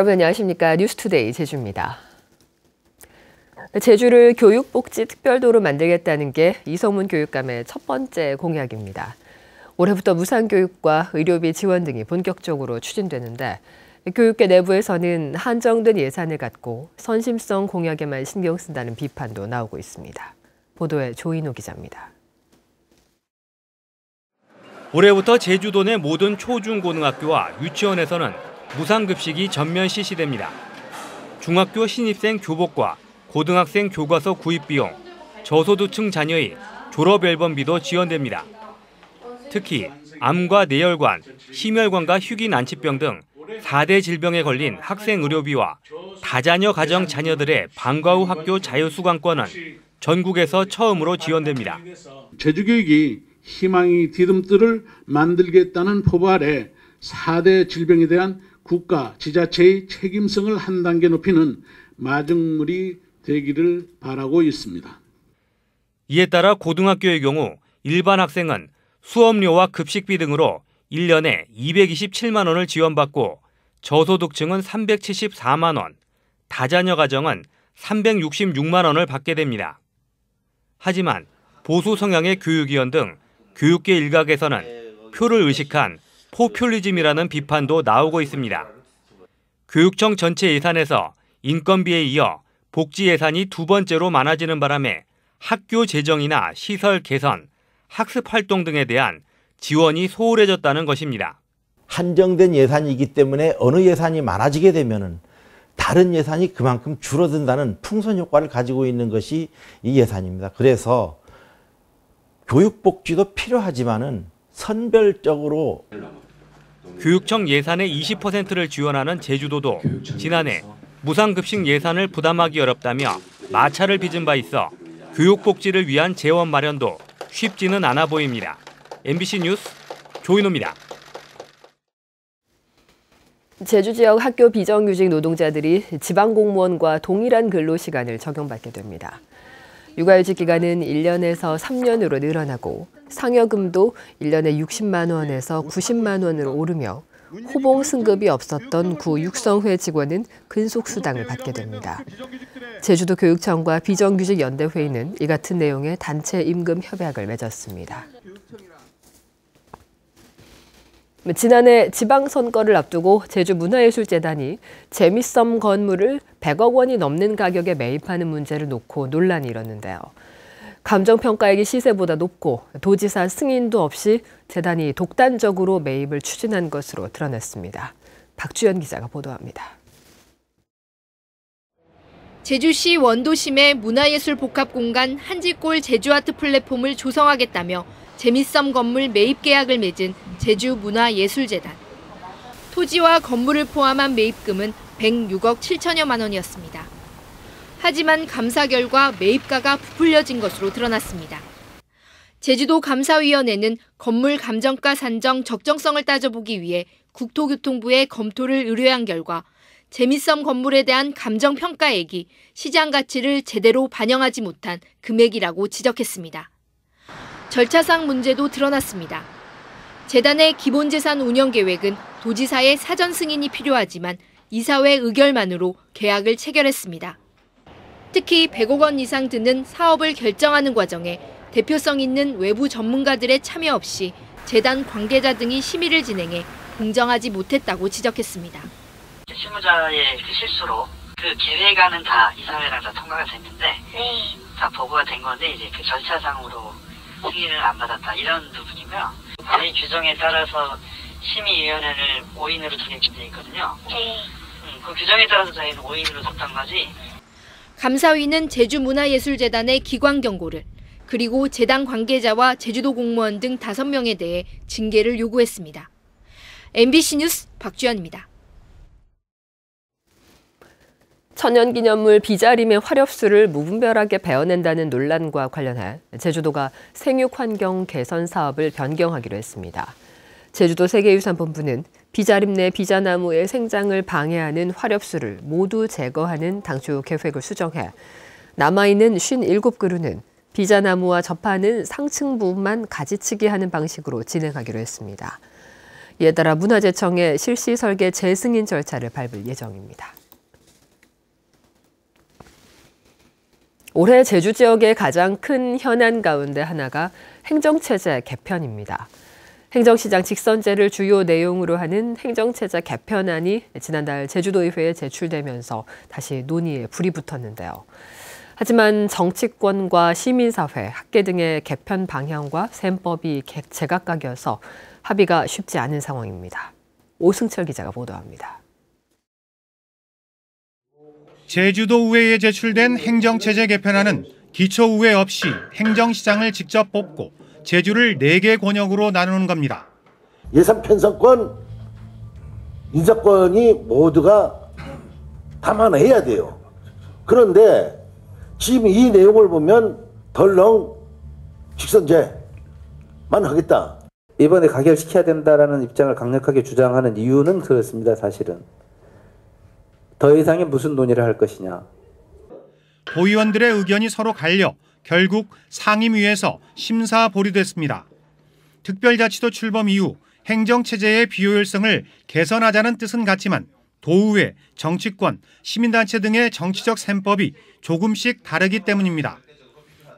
여러분 안녕하십니까 뉴스투데이 제주입니다. 제주를 교육복지특별도로 만들겠다는 게 이성문 교육감의 첫 번째 공약입니다. 올해부터 무상교육과 의료비 지원 등이 본격적으로 추진되는데 교육계 내부에서는 한정된 예산을 갖고 선심성 공약에만 신경 쓴다는 비판도 나오고 있습니다. 보도에 조인호 기자입니다. 올해부터 제주도 내 모든 초중고등학교와 유치원에서는 무상급식이 전면 실시됩니다. 중학교 신입생 교복과 고등학생 교과서 구입 비용, 저소득층 자녀의 졸업 앨범비도 지원됩니다. 특히 암과 뇌혈관, 심혈관과 희귀 난치병 등 4대 질병에 걸린 학생 의료비와 다자녀 가정 자녀들의 방과 후 학교 자유수강권은 전국에서 처음으로 지원됩니다. 제주교육이 희망이 디딤돌을 만들겠다는 포부 아래 4대 질병에 대한 국가, 지자체의 책임성을 한 단계 높이는 마중물이 되기를 바라고 있습니다. 이에 따라 고등학교의 경우 일반 학생은 수업료와 급식비 등으로 1년에 227만 원을 지원받고 저소득층은 374만 원, 다자녀 가정은 366만 원을 받게 됩니다. 하지만 보수 성향의 교육위원 등 교육계 일각에서는 표를 의식한 포퓰리즘이라는 비판도 나오고 있습니다. 교육청 전체 예산에서 인건비에 이어 복지 예산이 두 번째로 많아지는 바람에 학교 재정이나 시설 개선, 학습 활동 등에 대한 지원이 소홀해졌다는 것입니다. 한정된 예산이기 때문에 어느 예산이 많아지게 되면은 다른 예산이 그만큼 줄어든다는 풍선 효과를 가지고 있는 것이 이 예산입니다. 그래서 교육복지도 필요하지만은 선별적으로 교육청 예산의 20%를 지원하는 제주도도 지난해 무상급식 예산을 부담하기 어렵다며 마찰을 빚은 바 있어 교육복지를 위한 재원 마련도 쉽지는 않아 보입니다. MBC 뉴스 조인호입니다. 제주 지역 학교 비정규직 노동자들이 지방 공무원과 동일한 근로 시간을 적용받게 됩니다. 육아휴직 기간은 1년에서 3년으로 늘어나고 상여금도 1년에 60만 원에서 90만 원으로 오르며 호봉 승급이 없었던 구 육성회 직원은 근속수당을 받게 됩니다. 제주도 교육청과 비정규직 연대회의는 이 같은 내용의 단체 임금 협약을 맺었습니다. 뭐 지난해 지방선거를 앞두고 제주문화예술재단이 재미썸 건물을 100억 원이 넘는 가격에 매입하는 문제를 놓고 논란이 일었는데요. 감정평가액이 시세보다 높고 도지사 승인도 없이 재단이 독단적으로 매입을 추진한 것으로 드러났습니다. 박주연 기자가 보도합니다. 제주시 원도심의 문화예술 복합공간 한지골 제주아트 플랫폼을 조성하겠다며 재미썸 건물 매입 계약을 맺은 제주문화예술재단. 토지와 건물을 포함한 매입금은 106억 7천여만 원이었습니다. 하지만 감사 결과 매입가가 부풀려진 것으로 드러났습니다. 제주도 감사위원회는 건물 감정가 산정 적정성을 따져보기 위해 국토교통부에 검토를 의뢰한 결과 재미썸 건물에 대한 감정평가액이 시장 가치를 제대로 반영하지 못한 금액이라고 지적했습니다. 절차상 문제도 드러났습니다. 재단의 기본재산 운영 계획은 도지사의 사전 승인이 필요하지만 이사회 의결만으로 계약을 체결했습니다. 특히 100억 원 이상 드는 사업을 결정하는 과정에 대표성 있는 외부 전문가들의 참여 없이 재단 관계자 등이 심의를 진행해 공정하지 못했다고 지적했습니다. 실무자의 그 실수로 그 계획안은 다 이사회랑 다 통과가 됐는데 네. 다 보고가 된 건데 이제 그 절차상으로 승인을 안 받았다 이런 부분이고요. 저희 규정에 따라서 심의위원회를 5인으로 정해진돼 있거든요. 네. 음, 그 규정에 따라서 저희는 5인으로 석당 거지. 감사위는 제주문화예술재단의 기관 경고를 그리고 재단 관계자와 제주도 공무원 등 5명에 대해 징계를 요구했습니다. MBC 뉴스 박주연입니다. 천연기념물 비자림의 화렵수를 무분별하게 베어낸다는 논란과 관련해 제주도가 생육환경 개선 사업을 변경하기로 했습니다. 제주도 세계유산본부는 비자림 내 비자나무의 생장을 방해하는 화렵수를 모두 제거하는 당초 계획을 수정해 남아있는 57그루는 비자나무와 접하는 상층 부분만 가지치기 하는 방식으로 진행하기로 했습니다. 이에 따라 문화재청에 실시 설계 재승인 절차를 밟을 예정입니다. 올해 제주 지역의 가장 큰 현안 가운데 하나가 행정체제 개편입니다. 행정시장 직선제를 주요 내용으로 하는 행정체제 개편안이 지난달 제주도의회에 제출되면서 다시 논의에 불이 붙었는데요. 하지만 정치권과 시민사회, 학계 등의 개편 방향과 셈법이 제각각이어서 합의가 쉽지 않은 상황입니다. 오승철 기자가 보도합니다. 제주도 우회에 제출된 행정체제 개편안은 기초 우회 없이 행정시장을 직접 뽑고 제주를 4개 권역으로 나누는 겁니다. 예산 편성권, 인사권이 모두가 담아내야 돼요. 그런데 지금 이 내용을 보면 덜렁 직선제만 하겠다. 이번에 가결시켜야 된다라는 입장을 강력하게 주장하는 이유는 그렇습니다, 사실은. 더 이상의 무슨 논의를 할 것이냐. 도위원들의 의견이 서로 갈려 결국 상임위에서 심사 보류됐습니다. 특별자치도 출범 이후 행정체제의 비효율성을 개선하자는 뜻은 같지만 도의회, 정치권, 시민단체 등의 정치적 셈법이 조금씩 다르기 때문입니다.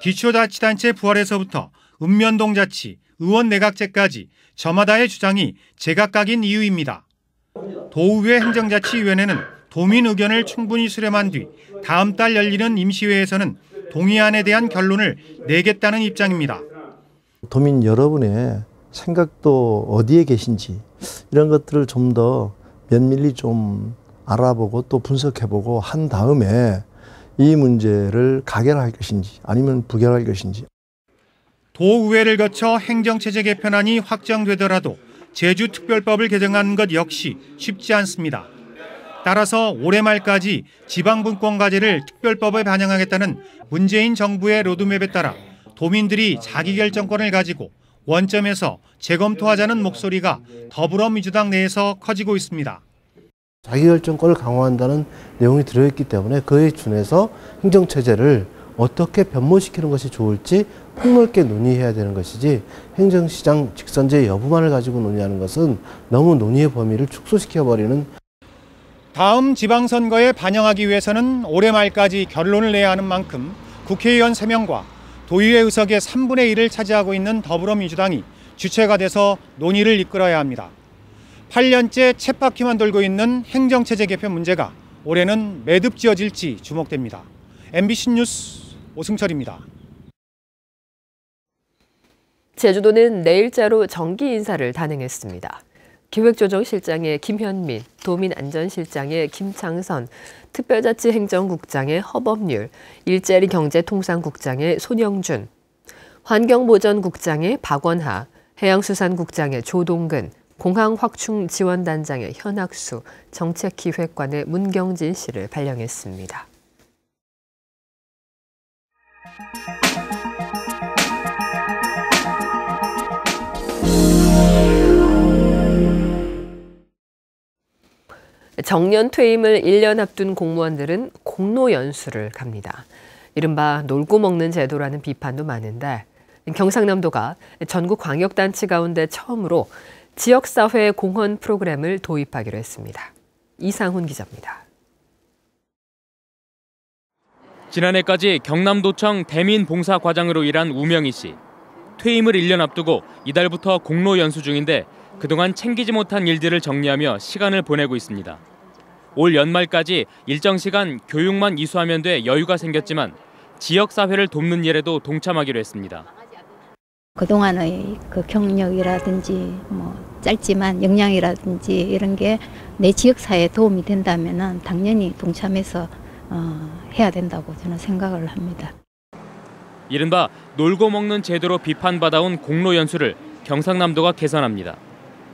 기초자치단체 부활에서부터 읍면동 자치, 의원 내각제까지 저마다의 주장이 제각각인 이유입니다. 도의회 행정자치위원회는 도민 의견을 충분히 수렴한 뒤 다음 달 열리는 임시회에서는 동의안에 대한 결론을 내겠다는 입장입니다. 도민 여러분의 생각도 어디에 계신지 이런 것들을 좀 더 면밀히 좀 알아보고 또 분석해보고 한 다음에 이 문제를 가결할 것인지 아니면 부결할 것인지. 도의회를 거쳐 행정체제 개편안이 확정되더라도 제주특별법을 개정하는 것 역시 쉽지 않습니다. 따라서 올해 말까지 지방분권과제를 특별법에 반영하겠다는 문재인 정부의 로드맵에 따라 도민들이 자기결정권을 가지고 원점에서 재검토하자는 목소리가 더불어민주당 내에서 커지고 있습니다. 자기결정권을 강화한다는 내용이 들어있기 때문에 그에 준해서 행정체제를 어떻게 변모시키는 것이 좋을지 폭넓게 논의해야 되는 것이지 행정시장 직선제 여부만을 가지고 논의하는 것은 너무 논의의 범위를 축소시켜버리는 다음 지방선거에 반영하기 위해서는 올해 말까지 결론을 내야 하는 만큼 국회의원 3명과 도의회 의석의 3분의 1을 차지하고 있는 더불어민주당이 주체가 돼서 논의를 이끌어야 합니다. 8년째 쳇바퀴만 돌고 있는 행정체제 개편 문제가 올해는 매듭지어질지 주목됩니다. MBC 뉴스 오승철입니다. 제주도는 내일자로 정기 인사를 단행했습니다. 기획조정실장의 김현민, 도민안전실장의 김창선, 특별자치행정국장의 허범률, 일자리 경제통상국장의 손영준, 환경보전국장의 박원하, 해양수산국장의 조동근, 공항확충지원단장의 현학수, 정책기획관의 문경진 씨를 발령했습니다. 정년 퇴임을 1년 앞둔 공무원들은 공로 연수를 갑니다. 이른바 놀고 먹는 제도라는 비판도 많은데 경상남도가 전국 광역단체 가운데 처음으로 지역사회 공헌 프로그램을 도입하기로 했습니다. 이상훈 기자입니다. 지난해까지 경남도청 대민봉사과장으로 일한 우명희 씨. 퇴임을 1년 앞두고 이달부터 공로 연수 중인데 그동안 챙기지 못한 일들을 정리하며 시간을 보내고 있습니다. 올 연말까지 일정 시간 교육만 이수하면 돼 여유가 생겼지만 지역사회를 돕는 일에도 동참하기로 했습니다. 그동안의 그 경력이라든지 뭐 짧지만 역량이라든지 이런 게 내 지역사회에 도움이 된다면 당연히 동참해서 어, 해야 된다고 저는 생각을 합니다. 이른바 놀고 먹는 제도로 비판받아온 공로 연수를 경상남도가 개선합니다.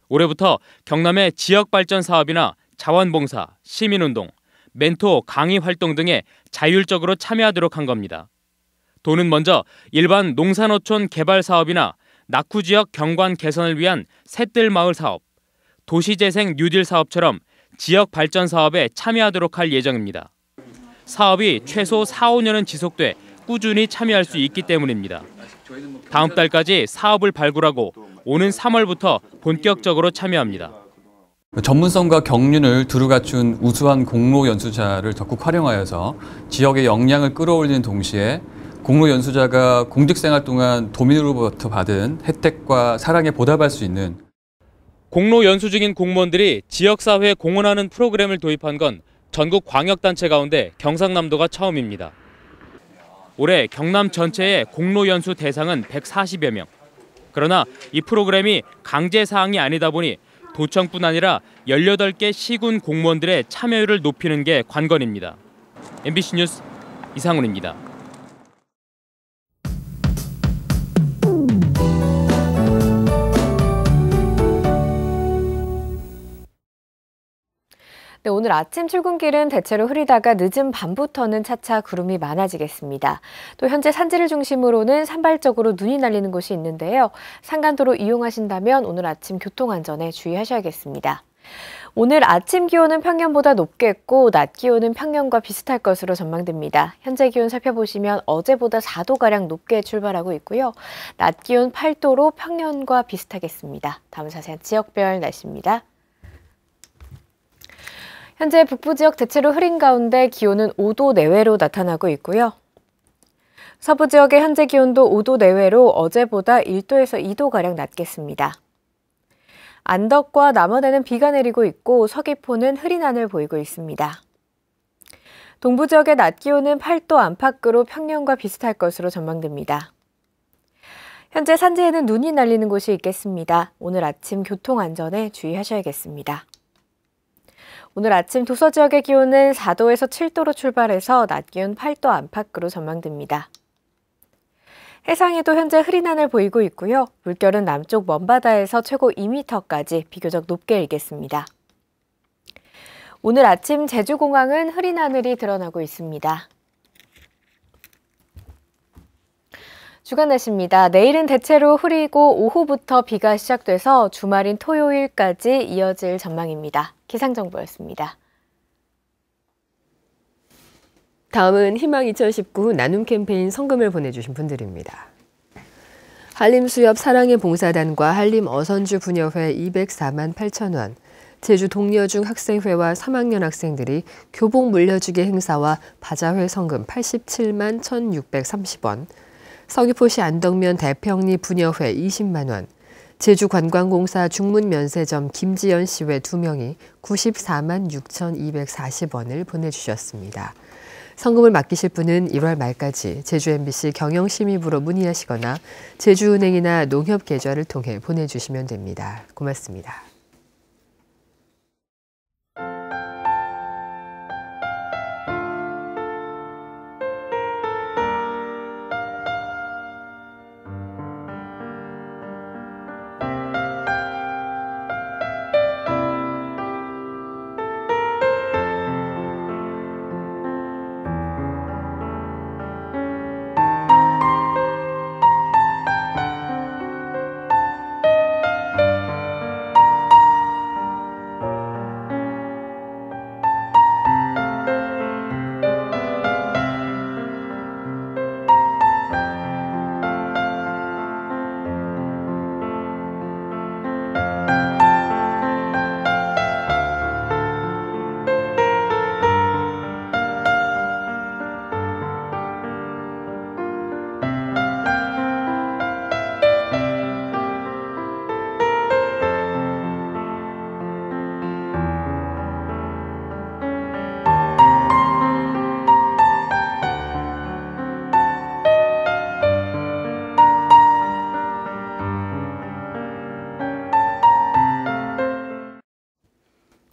올해부터 경남의 지역 발전 사업이나 자원봉사, 시민운동, 멘토, 강의 활동 등에 자율적으로 참여하도록 한 겁니다. 도는 먼저 일반 농산어촌 개발 사업이나 낙후 지역 경관 개선을 위한 셋들 마을 사업, 도시재생 뉴딜 사업처럼 지역 발전 사업에 참여하도록 할 예정입니다. 사업이 최소 4, 5년은 지속돼 꾸준히 참여할 수 있기 때문입니다. 다음 달까지 사업을 발굴하고 오는 3월부터 본격적으로 참여합니다. 전문성과 경륜을 두루 갖춘 우수한 공로 연수자를 적극 활용하여서 지역의 역량을 끌어올리는 동시에 공로 연수자가 공직 생활 동안 도민으로부터 받은 혜택과 사랑에 보답할 수 있는 공로 연수 중인 공무원들이 지역사회에 공헌하는 프로그램을 도입한 건 전국 광역단체 가운데 경상남도가 처음입니다. 올해 경남 전체의 공로 연수 대상은 140여 명. 그러나 이 프로그램이 강제 사항이 아니다 보니 도청뿐 아니라 18개 시군 공무원들의 참여율을 높이는 게 관건입니다. MBC 뉴스 이상훈입니다. 네, 오늘 아침 출근길은 대체로 흐리다가 늦은 밤부터는 차차 구름이 많아지겠습니다. 또 현재 산지를 중심으로는 산발적으로 눈이 날리는 곳이 있는데요. 산간도로 이용하신다면 오늘 아침 교통안전에 주의하셔야겠습니다. 오늘 아침 기온은 평년보다 높겠고 낮 기온은 평년과 비슷할 것으로 전망됩니다. 현재 기온 살펴보시면 어제보다 4도가량 높게 출발하고 있고요. 낮 기온 8도로 평년과 비슷하겠습니다. 다음 자세한 지역별 날씨입니다. 현재 북부 지역 대체로 흐린 가운데 기온은 5도 내외로 나타나고 있고요. 서부 지역의 현재 기온도 5도 내외로 어제보다 1도에서 2도가량 낮겠습니다. 안덕과 남원에는 비가 내리고 있고 서귀포는 흐린 하늘 보이고 있습니다. 동부 지역의 낮 기온은 8도 안팎으로 평년과 비슷할 것으로 전망됩니다. 현재 산지에는 눈이 날리는 곳이 있겠습니다. 오늘 아침 교통 안전에 주의하셔야겠습니다. 오늘 아침 도서 지역의 기온은 4도에서 7도로 출발해서 낮 기온 8도 안팎으로 전망됩니다. 해상에도 현재 흐린 하늘 보이고 있고요. 물결은 남쪽 먼바다에서 최고 2m까지 비교적 높게 일겠습니다. 오늘 아침 제주공항은 흐린 하늘이 드러나고 있습니다. 주간 날씨입니다. 내일은 대체로 흐리고 오후부터 비가 시작돼서 주말인 토요일까지 이어질 전망입니다. 기상정보였습니다. 다음은 희망 2019 나눔 캠페인 성금을 보내주신 분들입니다. 한림수협 사랑의 봉사단과 한림어선주 분녀회 204만 8천 원, 제주 동녀중 학생회와 3학년 학생들이 교복 물려주기 행사와 바자회 성금 87만 1,630원, 서귀포시 안덕면 대평리 분녀회 20만 원, 제주관광공사 중문면세점 김지연 씨 외2명이 94만 6,240원을 보내주셨습니다. 성금을 맡기실 분은 1월 말까지 제주 MBC 경영심의부로 문의하시거나 제주은행이나 농협계좌를 통해 보내주시면 됩니다. 고맙습니다.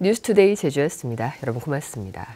뉴스투데이 제주였습니다. 여러분 고맙습니다.